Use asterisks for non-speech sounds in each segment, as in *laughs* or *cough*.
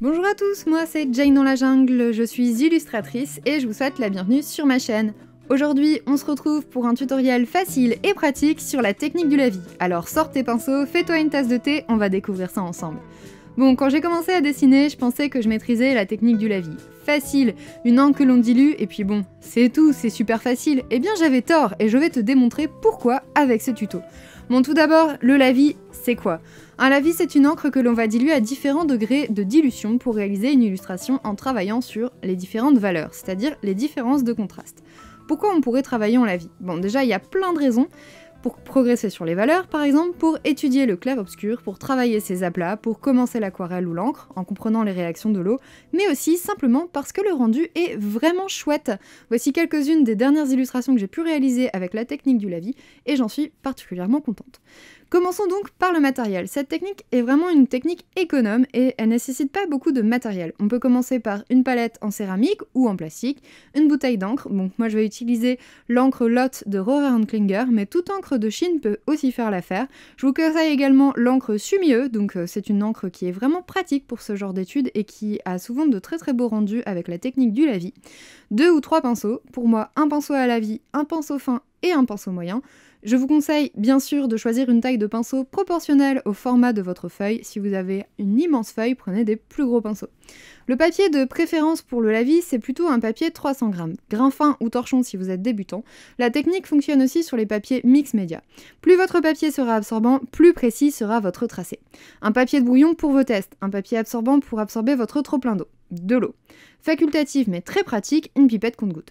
Bonjour à tous, moi c'est Jane dans la jungle, je suis illustratrice et je vous souhaite la bienvenue sur ma chaîne. Aujourd'hui, on se retrouve pour un tutoriel facile et pratique sur la technique du lavis. Alors sors tes pinceaux, fais-toi une tasse de thé, on va découvrir ça ensemble. Bon, quand j'ai commencé à dessiner, je pensais que je maîtrisais la technique du lavis. Facile, une encre que l'on dilue, et puis bon, c'est tout, c'est super facile. Eh bien j'avais tort, et je vais te démontrer pourquoi avec ce tuto. Bon, tout d'abord, le lavis, c'est quoi Un lavis, c'est une encre que l'on va diluer à différents degrés de dilution pour réaliser une illustration en travaillant sur les différentes valeurs, c'est-à-dire les différences de contraste. Pourquoi on pourrait travailler en lavis Bon, déjà, il y a plein de raisons pour progresser sur les valeurs par exemple, pour étudier le clair-obscur, pour travailler ses aplats, pour commencer l'aquarelle ou l'encre en comprenant les réactions de l'eau, mais aussi simplement parce que le rendu est vraiment chouette. Voici quelques-unes des dernières illustrations que j'ai pu réaliser avec la technique du lavis et j'en suis particulièrement contente. Commençons donc par le matériel. Cette technique est vraiment une technique économe et elle nécessite pas beaucoup de matériel. On peut commencer par une palette en céramique ou en plastique, une bouteille d'encre, donc moi je vais utiliser l'encre Lot de Rohrer Klinger, mais toute encre de Chine peut aussi faire l'affaire. Je vous conseille également l'encre Sumieux, donc euh, c'est une encre qui est vraiment pratique pour ce genre d'études et qui a souvent de très très beaux rendus avec la technique du lavis. Deux ou trois pinceaux, pour moi un pinceau à la vie, un pinceau fin et un pinceau moyen. Je vous conseille bien sûr de choisir une taille de pinceau proportionnelle au format de votre feuille. Si vous avez une immense feuille, prenez des plus gros pinceaux. Le papier de préférence pour le lavis, c'est plutôt un papier 300 grammes, grain fin ou torchon si vous êtes débutant. La technique fonctionne aussi sur les papiers mix média. Plus votre papier sera absorbant, plus précis sera votre tracé. Un papier de bouillon pour vos tests, un papier absorbant pour absorber votre trop-plein d'eau, de l'eau. Facultative mais très pratique, une pipette compte-goutte.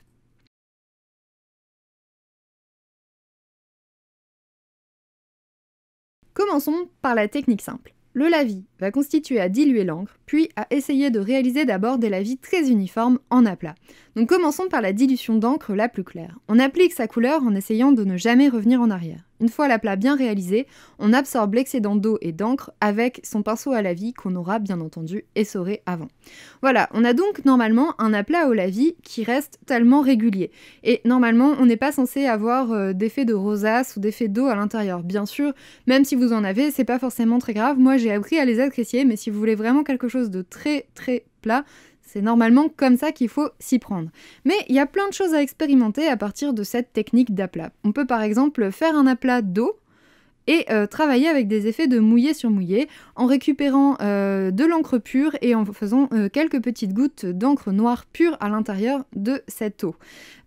Commençons par la technique simple. Le lavis va constituer à diluer l'encre, puis à essayer de réaliser d'abord des lavis très uniformes en aplat. Donc commençons par la dilution d'encre la plus claire. On applique sa couleur en essayant de ne jamais revenir en arrière. Une fois l'aplat bien réalisé, on absorbe l'excédent d'eau et d'encre avec son pinceau à la vie qu'on aura bien entendu essoré avant. Voilà, on a donc normalement un aplat au lavis qui reste tellement régulier. Et normalement, on n'est pas censé avoir euh, d'effet de rosace ou d'effet d'eau à l'intérieur. Bien sûr, même si vous en avez, c'est pas forcément très grave. Moi, j'ai appris à les apprécier, mais si vous voulez vraiment quelque chose de très très plat, c'est normalement comme ça qu'il faut s'y prendre. Mais il y a plein de choses à expérimenter à partir de cette technique d'aplat. On peut par exemple faire un aplat d'eau et euh, travailler avec des effets de mouillé sur mouillé en récupérant euh, de l'encre pure et en faisant euh, quelques petites gouttes d'encre noire pure à l'intérieur de cette eau.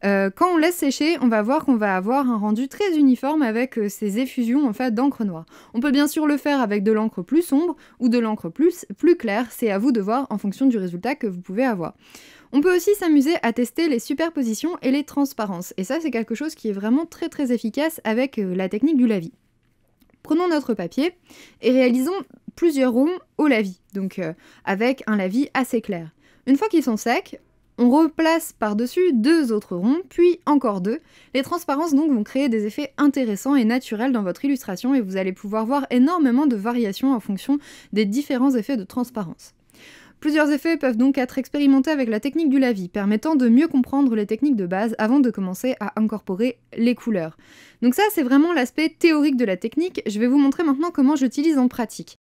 quand on laisse sécher, on va voir qu'on va avoir un rendu très uniforme avec ces effusions en fait d'encre noire. On peut bien sûr le faire avec de l'encre plus sombre ou de l'encre plus, plus claire, c'est à vous de voir en fonction du résultat que vous pouvez avoir. On peut aussi s'amuser à tester les superpositions et les transparences, et ça c'est quelque chose qui est vraiment très très efficace avec la technique du lavis. Prenons notre papier et réalisons plusieurs ronds au lavis, donc euh, avec un lavis assez clair. Une fois qu'ils sont secs, on replace par-dessus deux autres ronds, puis encore deux. Les transparences donc vont créer des effets intéressants et naturels dans votre illustration et vous allez pouvoir voir énormément de variations en fonction des différents effets de transparence. Plusieurs effets peuvent donc être expérimentés avec la technique du lavis, permettant de mieux comprendre les techniques de base avant de commencer à incorporer les couleurs. Donc ça, c'est vraiment l'aspect théorique de la technique. Je vais vous montrer maintenant comment j'utilise en pratique.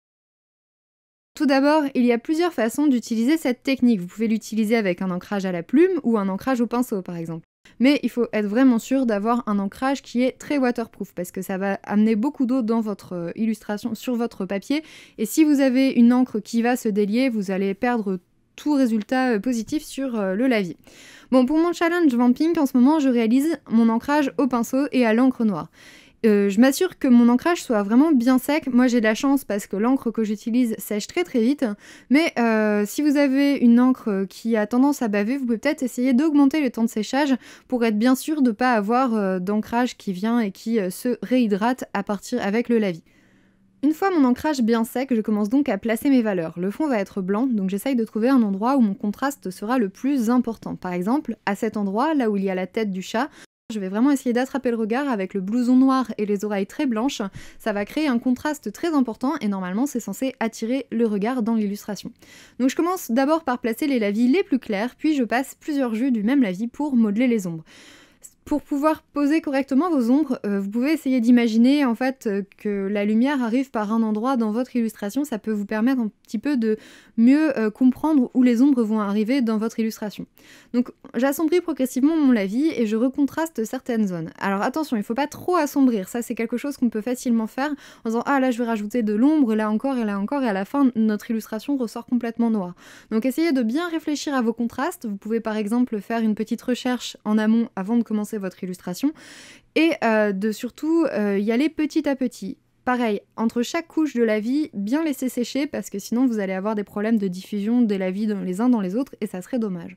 Tout d'abord, il y a plusieurs façons d'utiliser cette technique. Vous pouvez l'utiliser avec un ancrage à la plume ou un ancrage au pinceau, par exemple mais il faut être vraiment sûr d'avoir un ancrage qui est très waterproof parce que ça va amener beaucoup d'eau dans votre euh, illustration sur votre papier et si vous avez une encre qui va se délier, vous allez perdre tout résultat euh, positif sur euh, le lavis. Bon, pour mon challenge vamping, en ce moment, je réalise mon ancrage au pinceau et à l'encre noire. Euh, je m'assure que mon ancrage soit vraiment bien sec. Moi j'ai de la chance parce que l'encre que j'utilise sèche très très vite. Mais euh, si vous avez une encre qui a tendance à baver, vous pouvez peut-être essayer d'augmenter le temps de séchage pour être bien sûr de ne pas avoir euh, d'ancrage qui vient et qui se réhydrate à partir avec le lavis. Une fois mon ancrage bien sec, je commence donc à placer mes valeurs. Le fond va être blanc, donc j'essaye de trouver un endroit où mon contraste sera le plus important. Par exemple, à cet endroit, là où il y a la tête du chat, je vais vraiment essayer d'attraper le regard avec le blouson noir et les oreilles très blanches. Ça va créer un contraste très important et normalement c'est censé attirer le regard dans l'illustration. Donc je commence d'abord par placer les lavis les plus clairs, puis je passe plusieurs jeux du même lavis pour modeler les ombres pour pouvoir poser correctement vos ombres, euh, vous pouvez essayer d'imaginer en fait euh, que la lumière arrive par un endroit dans votre illustration. Ça peut vous permettre un petit peu de mieux euh, comprendre où les ombres vont arriver dans votre illustration. Donc j'assombris progressivement mon lavis et je recontraste certaines zones. Alors attention, il ne faut pas trop assombrir. Ça c'est quelque chose qu'on peut facilement faire en disant ah là je vais rajouter de l'ombre là encore et là encore et à la fin notre illustration ressort complètement noire. Donc essayez de bien réfléchir à vos contrastes. Vous pouvez par exemple faire une petite recherche en amont avant de commencer votre illustration et euh, de surtout euh, y aller petit à petit. Pareil, entre chaque couche de la vie, bien laisser sécher parce que sinon vous allez avoir des problèmes de diffusion de la vie dans les uns dans les autres et ça serait dommage.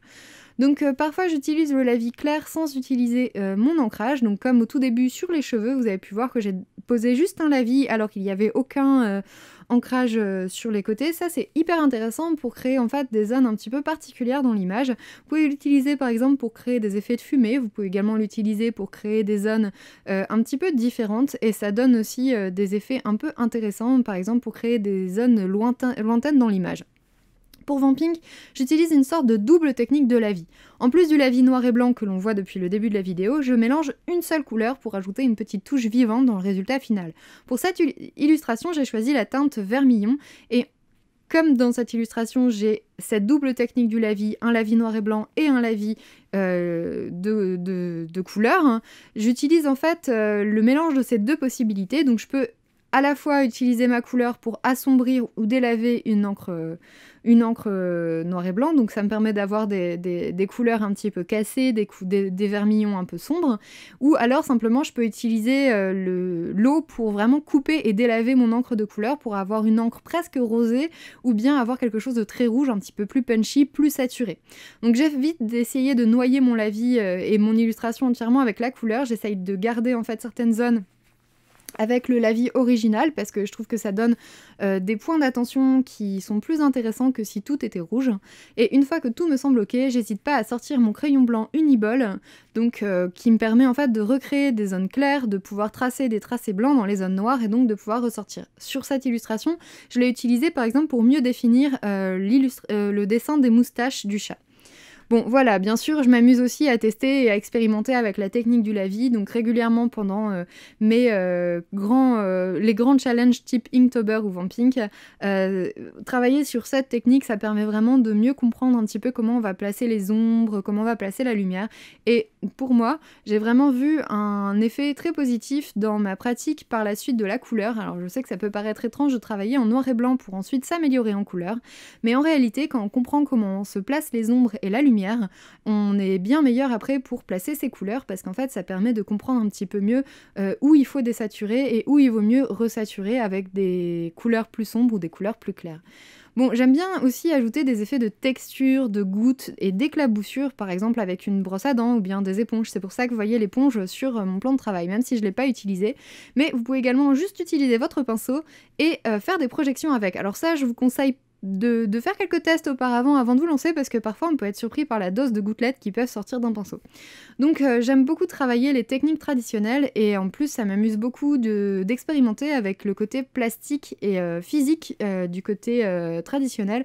Donc euh, parfois j'utilise le euh, lavis clair sans utiliser euh, mon ancrage. Donc comme au tout début sur les cheveux, vous avez pu voir que j'ai posé juste un lavis alors qu'il n'y avait aucun ancrage sur les côtés. Ça c'est hyper intéressant pour créer en fait des zones un petit peu particulières dans l'image. Vous pouvez l'utiliser par exemple pour créer des effets de fumée. Vous pouvez également l'utiliser pour créer des zones un petit peu différentes et ça donne aussi des effets un peu intéressants par exemple pour créer des zones lointaines dans l'image. Pour vamping, j'utilise une sorte de double technique de la vie. En plus du lavis noir et blanc que l'on voit depuis le début de la vidéo, je mélange une seule couleur pour ajouter une petite touche vivante dans le résultat final. Pour cette illustration, j'ai choisi la teinte vermillon et comme dans cette illustration, j'ai cette double technique du lavis, un lavis noir et blanc et un lavis euh, de, couleur, hein, j'utilise en fait euh, le mélange de ces deux possibilités. Donc je peux à la fois utiliser ma couleur pour assombrir ou délaver une encre euh, une encre euh, noir et blanc, donc ça me permet d'avoir des, couleurs un petit peu cassées, des, des, vermillons un peu sombres, ou alors simplement je peux utiliser euh, l'eau pour vraiment couper et délaver mon encre de couleur pour avoir une encre presque rosée, ou bien avoir quelque chose de très rouge, un petit peu plus punchy, plus saturé. Donc j'évite d'essayer de noyer mon lavis euh, et mon illustration entièrement avec la couleur, j'essaye de garder en fait certaines zones avec le lavis original parce que je trouve que ça donne euh, des points d'attention qui sont plus intéressants que si tout était rouge. Et une fois que tout me semble ok, j'hésite pas à sortir mon crayon blanc Uniball, donc euh, qui me permet en fait de recréer des zones claires, de pouvoir tracer des tracés blancs dans les zones noires et donc de pouvoir ressortir. Sur cette illustration, je l'ai utilisé par exemple pour mieux définir euh, le dessin des moustaches du chat. Bon, voilà, bien sûr, je m'amuse aussi à tester et à expérimenter avec la technique du lavis, donc régulièrement pendant euh, mes euh, grands, euh, les grands challenges type Inktober ou Vamping. travailler sur cette technique, ça permet vraiment de mieux comprendre un petit peu comment on va placer les ombres, comment on va placer la lumière. Et pour moi, j'ai vraiment vu un effet très positif dans ma pratique par la suite de la couleur. Alors je sais que ça peut paraître étrange de travailler en noir et blanc pour ensuite s'améliorer en couleur, mais en réalité, quand on comprend comment on se place les ombres et la lumière, on est bien meilleur après pour placer ses couleurs parce qu'en fait ça permet de comprendre un petit peu mieux euh, où il faut désaturer et où il vaut mieux resaturer avec des couleurs plus sombres ou des couleurs plus claires. Bon, j'aime bien aussi ajouter des effets de texture, de gouttes et d'éclaboussures, par exemple avec une brosse à dents ou bien des éponges. C'est pour ça que vous voyez l'éponge sur euh, mon plan de travail, même si je ne l'ai pas utilisé Mais vous pouvez également juste utiliser votre pinceau et euh, faire des projections avec. Alors ça, je vous conseille de, faire quelques tests auparavant avant de vous lancer parce que parfois on peut être surpris par la dose de gouttelettes qui peuvent sortir d'un pinceau. Donc euh, j'aime beaucoup travailler les techniques traditionnelles et en plus ça m'amuse beaucoup d'expérimenter avec le côté plastique et euh, physique euh, du côté traditionnel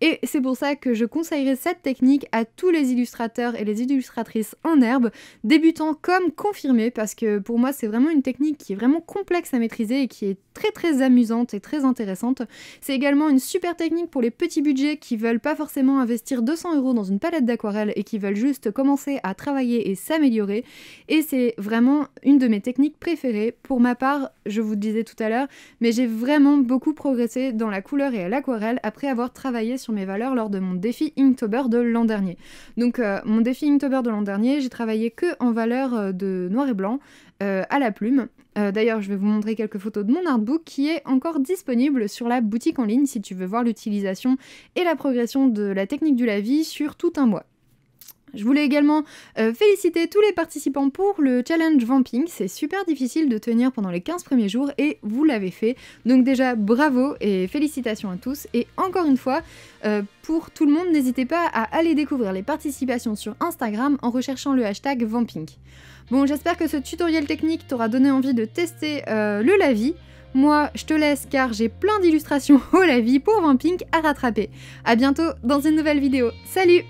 et c'est pour ça que je conseillerais cette technique à tous les illustrateurs et les illustratrices en herbe, débutants comme confirmés parce que pour moi c'est vraiment une technique qui est vraiment complexe à maîtriser et qui est très très amusante et très intéressante. C'est également une super technique pour les petits budgets qui veulent pas forcément investir 200 euros dans une palette d'aquarelle et qui veulent juste commencer à travailler et s'améliorer. Et c'est vraiment une de mes techniques préférées. Pour ma part, je vous le disais tout à l'heure, mais j'ai vraiment beaucoup progressé dans la couleur et à l'aquarelle après avoir travaillé sur mes valeurs lors de mon défi Inktober de l'an dernier. Donc euh, mon défi Inktober de l'an dernier, j'ai travaillé que en valeur euh, de noir et blanc euh, à la plume. Euh, d'ailleurs, je vais vous montrer quelques photos de mon artbook qui est encore disponible sur la boutique en ligne si tu veux voir l'utilisation et la progression de la technique du lavis sur tout un mois. Je voulais également euh, féliciter tous les participants pour le challenge vamping. C'est super difficile de tenir pendant les 15 premiers jours et vous l'avez fait. Donc déjà bravo et félicitations à tous. Et encore une fois, euh, pour tout le monde, n'hésitez pas à aller découvrir les participations sur Instagram en recherchant le hashtag vamping. Bon, j'espère que ce tutoriel technique t'aura donné envie de tester euh, le lavis. Moi, je te laisse car j'ai plein d'illustrations *laughs* au lavis pour vamping à rattraper. A bientôt dans une nouvelle vidéo. Salut